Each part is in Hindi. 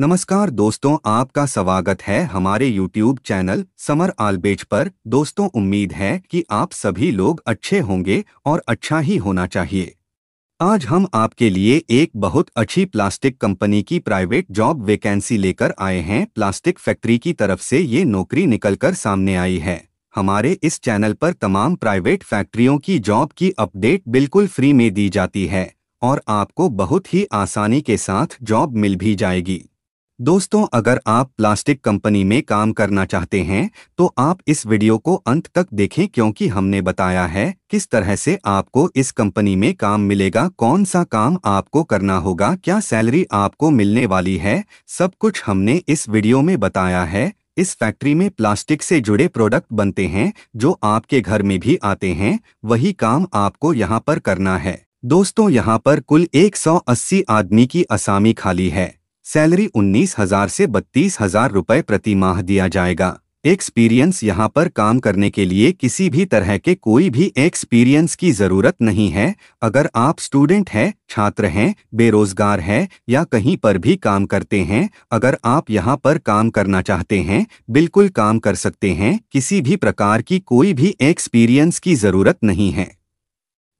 नमस्कार दोस्तों आपका स्वागत है हमारे YouTube चैनल समर आलबेज पर दोस्तों उम्मीद है कि आप सभी लोग अच्छे होंगे और अच्छा ही होना चाहिए आज हम आपके लिए एक बहुत अच्छी प्लास्टिक कंपनी की प्राइवेट जॉब वैकेंसी लेकर आए हैं प्लास्टिक फैक्ट्री की तरफ से ये नौकरी निकलकर सामने आई है हमारे इस चैनल पर तमाम प्राइवेट फैक्ट्रियों की जॉब की अपडेट बिल्कुल फ्री में दी जाती है और आपको बहुत ही आसानी के साथ जॉब मिल भी जाएगी दोस्तों अगर आप प्लास्टिक कंपनी में काम करना चाहते हैं तो आप इस वीडियो को अंत तक देखें क्योंकि हमने बताया है किस तरह से आपको इस कंपनी में काम मिलेगा कौन सा काम आपको करना होगा क्या सैलरी आपको मिलने वाली है सब कुछ हमने इस वीडियो में बताया है इस फैक्ट्री में प्लास्टिक से जुड़े प्रोडक्ट बनते हैं जो आपके घर में भी आते हैं वही काम आपको यहाँ पर करना है दोस्तों यहाँ पर कुल 180 आदमी की असामी खाली है सैलरी उन्नीस हजार से बत्तीस हजार रूपए प्रति माह दिया जाएगा एक्सपीरियंस यहाँ पर काम करने के लिए किसी भी तरह के कोई भी एक्सपीरियंस की ज़रूरत नहीं है अगर आप स्टूडेंट हैं छात्र हैं बेरोजगार हैं या कहीं पर भी काम करते हैं अगर आप यहाँ पर काम करना चाहते हैं बिल्कुल काम कर सकते हैं किसी भी प्रकार की कोई भी एक्सपीरियंस की ज़रूरत नहीं है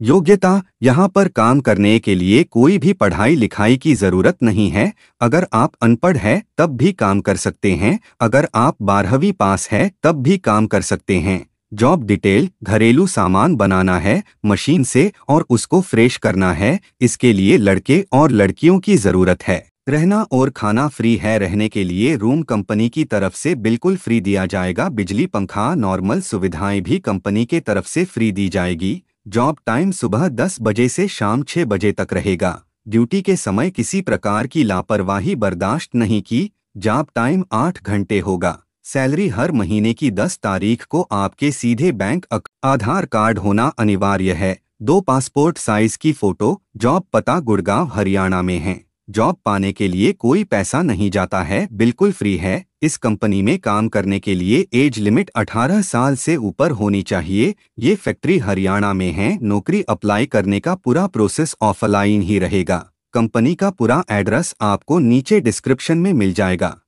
योग्यता यहाँ पर काम करने के लिए कोई भी पढ़ाई लिखाई की ज़रूरत नहीं है अगर आप अनपढ़ हैं तब भी काम कर सकते हैं अगर आप बारहवीं पास हैं तब भी काम कर सकते हैं जॉब डिटेल घरेलू सामान बनाना है मशीन से और उसको फ्रेश करना है इसके लिए लड़के और लड़कियों की ज़रूरत है रहना और खाना फ्री है रहने के लिए रूम कंपनी की तरफ से बिल्कुल फ्री दिया जाएगा बिजली पंखा नॉर्मल सुविधाएं भी कंपनी के तरफ से फ्री दी जाएगी जॉब टाइम सुबह 10 बजे से शाम 6 बजे तक रहेगा ड्यूटी के समय किसी प्रकार की लापरवाही बर्दाश्त नहीं की जॉब टाइम 8 घंटे होगा सैलरी हर महीने की 10 तारीख को आपके सीधे बैंक आधार कार्ड होना अनिवार्य है दो पासपोर्ट साइज की फोटो जॉब पता गुड़गांव हरियाणा में है जॉब पाने के लिए कोई पैसा नहीं जाता है बिल्कुल फ्री है इस कंपनी में काम करने के लिए एज लिमिट 18 साल से ऊपर होनी चाहिए ये फैक्ट्री हरियाणा में है नौकरी अप्लाई करने का पूरा प्रोसेस ऑफलाइन ही रहेगा कंपनी का पूरा एड्रेस आपको नीचे डिस्क्रिप्शन में मिल जाएगा